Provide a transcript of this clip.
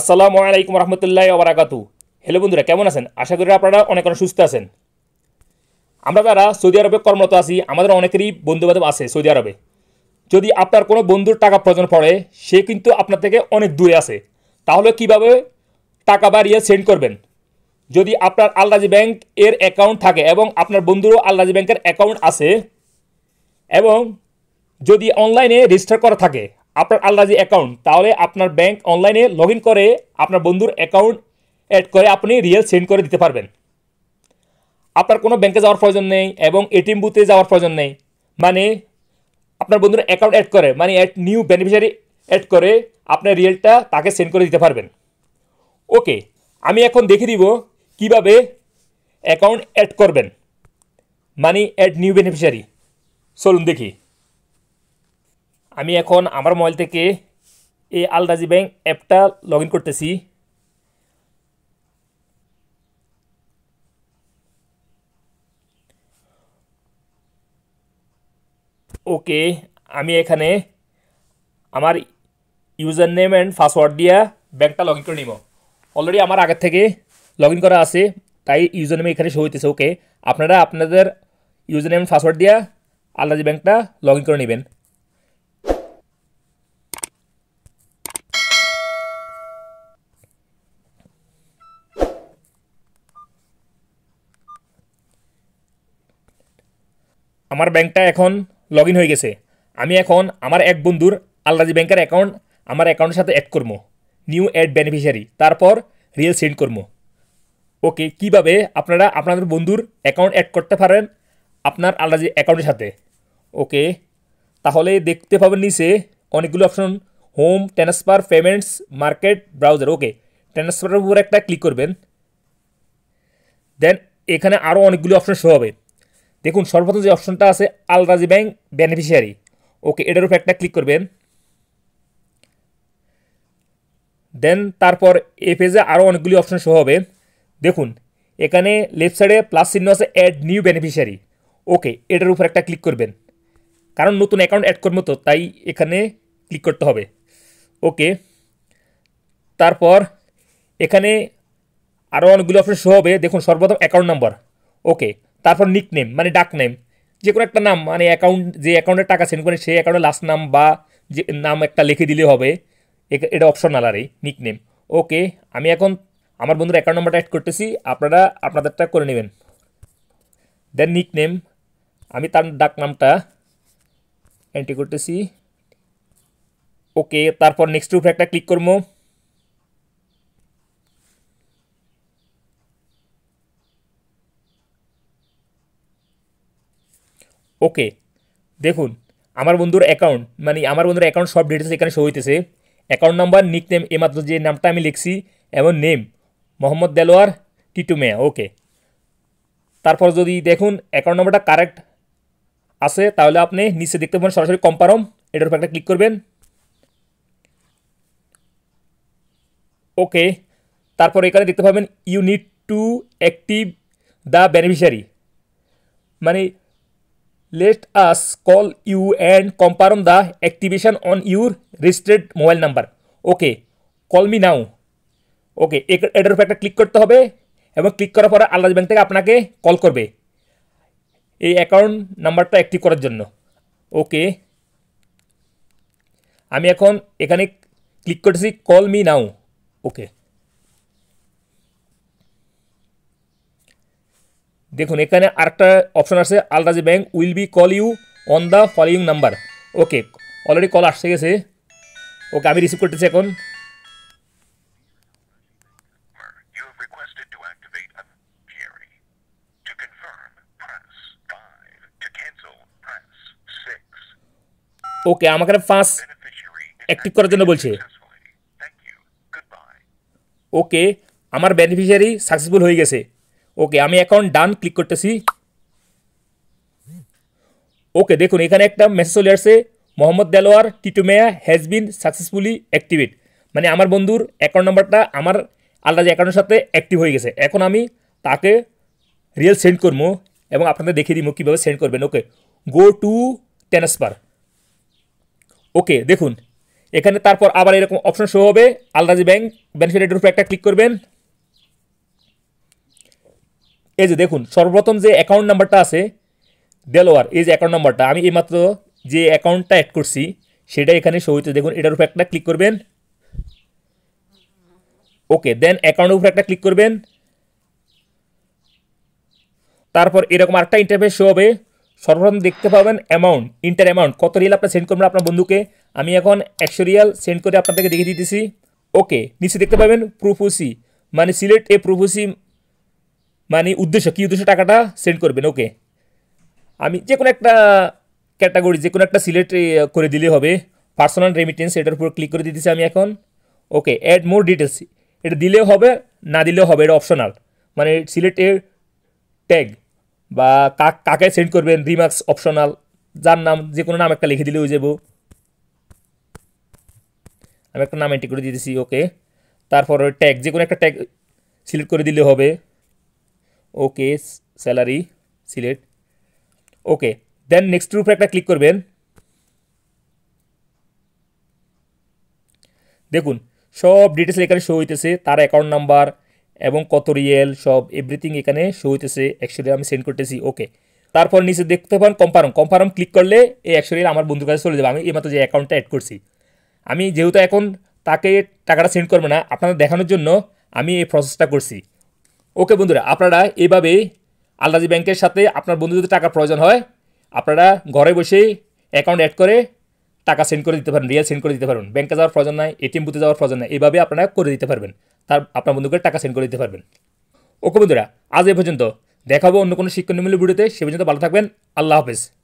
আসসালামু আলাইকুম রহমতুল্লাহ আবরাকাতু হ্যালো বন্ধুরা কেমন আছেন আশা করি আপনারা অনেক অনেক সুস্থ আছেন আমরা যারা সৌদি আরবে কর্মরত আছি আমাদের অনেকেরই বন্ধুবান্ধব আছে সৌদি আরবে যদি আপনার কোনো বন্ধুর টাকা প্রয়োজন পড়ে সে কিন্তু আপনার থেকে অনেক দূরে আছে তাহলে কিভাবে টাকা বাড়িয়ে সেন্ড করবেন যদি আপনার আলরাজি ব্যাংক এর অ্যাকাউন্ট থাকে এবং আপনার বন্ধুরও আলরাজি ব্যাংকের অ্যাকাউন্ট আছে এবং যদি অনলাইনে রেজিস্টার করা থাকে আপনার আলরাজি অ্যাকাউন্ট তাহলে আপনার ব্যাংক অনলাইনে লগ করে আপনার বন্ধুর অ্যাকাউন্ট অ্যাড করে আপনি রিয়েল সেন্ড করে দিতে পারবেন আপনার কোনো ব্যাংকে যাওয়ার প্রয়োজন নেই এবং এটিএম বুথে যাওয়ার প্রয়োজন নেই মানে আপনার বন্ধুর অ্যাকাউন্ট অ্যাড করে মানে অ্যাড নিউ বেনিফিশিয়ারি অ্যাড করে আপনার রিয়েলটা তাকে সেন্ড করে দিতে পারবেন ওকে আমি এখন দেখে দিব কিভাবে অ্যাকাউন্ট অ্যাড করবেন মানে অ্যাড নিউ বেনিফিশিয়ারি চলুন দেখি আমি এখন আমার মোবাইল থেকে এই আলদাজি ব্যাংক অ্যাপটা লগ করতেছি ওকে আমি এখানে আমার ইউজার নেম অ্যান্ড পাসওয়ার্ড দিয়ে ব্যাংকটা লগ করে নিব অলরেডি আমার আগের থেকে লগ করা আছে তাই ইউজার নেমে এখানে শো হইতেছে ওকে আপনারা আপনাদের ইউজার নেম পাসওয়ার্ড দিয়ে আলদাজি ব্যাংকটা লগ করে নেবেন আমার ব্যাংকটা এখন লগ হয়ে গেছে আমি এখন আমার এক বন্ধুর আলরাজি ব্যাংকের অ্যাকাউন্ট আমার অ্যাকাউন্টের সাথে অ্যাড করবো নিউ অ্যাড বেনিফিশিয়ারি তারপর রিয়েল সেন্ড করবো ওকে কিভাবে আপনারা আপনাদের বন্ধুর অ্যাকাউন্ট অ্যাড করতে পারেন আপনার আলরাজি অ্যাকাউন্টের সাথে ওকে তাহলে দেখতে পাবেন নিচে অনেকগুলো option home transfer payments market browser okay ট্রান্সফারের উপর একটা ক্লিক করবেন দেন এখানে আরও অনেকগুলো অপশন শো হবে দেখুন সর্বপ্রথম যে অপশনটা আছে আলরাজি ব্যাংক বেনিফিশিয়ারি ওকে এটার উপর একটা ক্লিক করবেন দেন তারপর এ পেজে আরও অনেকগুলি অপশন শো হবে দেখুন এখানে লেফট সাইডে প্লাস চিহ্ন আছে অ্যাড নিউ বেনিফিশিয়ারি ওকে এটার উপর একটা ক্লিক করবেন কারণ নতুন অ্যাকাউন্ট অ্যাড করবো তো তাই এখানে ক্লিক করতে হবে ওকে তারপর এখানে আরও অনেকগুলি অপশন শো হবে দেখুন সর্বপ্রথম অ্যাকাউন্ট নাম্বার ওকে তারপর নিক নেম মানে ডাক নেম যে কোনো একটা নাম মানে অ্যাকাউন্ট যে অ্যাকাউন্টে টাকা সেন্ড করে সেই অ্যাকাউন্টে লাস্ট নাম বা যে নাম একটা লিখে দিলে হবে এটা অপশন আলারে নিক নেম ওকে আমি এখন আমার বন্ধুর অ্যাকাউন্ট নাম্বারটা অ্যাড করতেছি আপনারা আপনাদেরটা করে নেবেন দেন নেম আমি তার ডাক নামটা এন্ট্রি করতেছি ওকে তারপর নেক্সট উপরে একটা ক্লিক করবো ওকে দেখুন আমার বন্ধুর অ্যাকাউন্ট মানে আমার বন্ধুর অ্যাকাউন্ট সব ডিটেলস এখানে শো হইতেছে অ্যাকাউন্ট নাম্বার নিক নেম এমাত্র যে নামটা আমি লিখছি এবং নেম মোহাম্মদ দেলোয়ার টিটু মেয়া ওকে তারপর যদি দেখুন অ্যাকাউন্ট নাম্বারটা কারেক্ট আছে তাহলে আপনি নিচে দেখতে পাবেন সরাসরি কম্পারম এটার উপর একটা ক্লিক করবেন ওকে তারপর এখানে দেখতে পাবেন you need to active the beneficiary মানে let call you and compare confirm the activation on your registered mobile number okay call me now okay এটার উপর একটা ক্লিক করতে হবে এবং ক্লিক করার পরে আল্লাহ ব্যাংক থেকে আপনাকে কল করবে এই অ্যাকাউন্ট নাম্বারটা অ্যাক্টিভ করার জন্য ওকে আমি এখন এখানে ক্লিক করেছি কল মি নাও ওকে দেখুন এখানে আরেকটা অপশন আছে Al Rajhi bank will be call you on the following number okay already call আসছে গেছে ওকে আমি রিসিভ করতেছি এখন ওকে আমাকে পাঁচ অ্যাক্টিভ করার জন্য বলছে ওকে আমার বেনিফিশিয়ারি সাকসেসফুল হয়ে গেছে ওকে আমি অ্যাকাউন্ট ডান ক্লিক করতেছি ওকে দেখুন এখানে একটা মেসেজ চলে আসছে Mohammad Delowar Titumia has been successfully activate মানে আমার বন্ধুর অ্যাকাউন্ট নাম্বারটা আমার আলাদা অ্যাকাউন্টের সাথে অ্যাক্টিভ হয়ে গেছে এখন আমি তাকে রিয়েল সেন্ড করবো এবং আপনাদের দেখিয়ে দিব কীভাবে সেন্ড করবেন ওকে গো টু ট্রান্সফার ওকে দেখুন এখানে তারপর আবার এরকম অপশন শো হবে আলদাজি ব্যাংক বেনিফিট উপরে একটা ক্লিক করবেন এই যে দেখুন সর্বপ্রথম যে অ্যাকাউন্ট নাম্বারটা আছে দেলোয়ার এই যে অ্যাকাউন্ট নাম্বারটা আমি এইমাত্র যে অ্যাকাউন্টটা অ্যাড করছি সেটা এখানে শো হইতে দেখুন এটার উপর একটা ক্লিক করবেন ওকে দেন অ্যাকাউন্টের উপর একটা ক্লিক করবেন তারপর এরকম আরেকটা ইন্টারফেস শো হবে সর্বপ্রথম দেখতে পাবেন অ্যামাউন্ট ইন্টার অ্যামাউন্ট কত রিয়েল আপনার সেন্ড করবেন আপনার বন্ধুকে আমি এখন একশো রিয়াল সেন্ড করে আপনাদেরকে দেখিয়ে দিতেছি ওকে নিচে দেখতে পাবেন প্রুফুসি মানে সিলেট এ প্রুফুসি মানে উদ্দেশ্য কী উদ্দেশ্য টাকাটা সেন্ড করবেন ওকে আমি যে কোনো একটা ক্যাটাগরি যে কোনো একটা সিলেক্ট করে দিলে হবে পার্সোনাল রেমিটেন্স এটার উপর ক্লিক করে দিতেছি আমি এখন ওকে অ্যাড মোর ডিটেলস এটা দিলেও হবে না দিলেও হবে এটা অপশনাল মানে সিলেক্টের ট্যাগ বা কাকে সেন্ড করবেন রিমার্কস অপশনাল যার নাম যে কোনো নাম একটা লিখে দিলে হয়ে যাব আমি একটা নাম এন্ট্রি করে দিতেছি ওকে তারপর ট্যাগ যে কোনো একটা ট্যাগ সিলেক্ট করে দিলে হবে ওকে স্যালারি সিলেট ওকে দেন নেক্সটের উপরে একটা ক্লিক করবেন দেখুন সব ডিটেলস এখানে শো হইতেছে তার অ্যাকাউন্ট নাম্বার এবং কত রিয়েল সব এভরিথিং এখানে শো হইতেছে অ্যাকচুয়ালি আমি সেন্ড করতেছি ওকে তারপর নিচে দেখতে পান কম্পারম কম্পারম ক্লিক করলে এই অ্যাকচুয়ালি আমার বন্ধুর কাছে চলে যাবে আমি এইমাত্র যে অ্যাকাউন্টটা অ্যাড করছি আমি যেহেতু এখন তাকে টাকাটা সেন্ড করবে না আপনাদের দেখানোর জন্য আমি এই প্রসেসটা করছি ওকে বন্ধুরা আপনারা এইভাবে আলরাজি ব্যাংকের সাথে আপনার বন্ধু যদি টাকার প্রয়োজন হয় আপনারা ঘরে বসেই অ্যাকাউন্ট অ্যাড করে টাকা সেন্ড করে দিতে পারেন রিয়াল সেন্ড করে দিতে পারবেন ব্যাংকে যাওয়ার প্রয়োজন নাই এটিএম বুথে যাওয়ার প্রয়োজন নাই এইভাবে আপনারা করে দিতে পারবেন তার আপনার বন্ধুকে টাকা সেন্ড করে দিতে পারবেন ওকে বন্ধুরা আজ এ পর্যন্ত দেখাবো অন্য কোনো শিক্ষণ শিক্ষণীয়মূলক ভিডিওতে সে পর্যন্ত ভালো থাকবেন আল্লাহ হাফেজ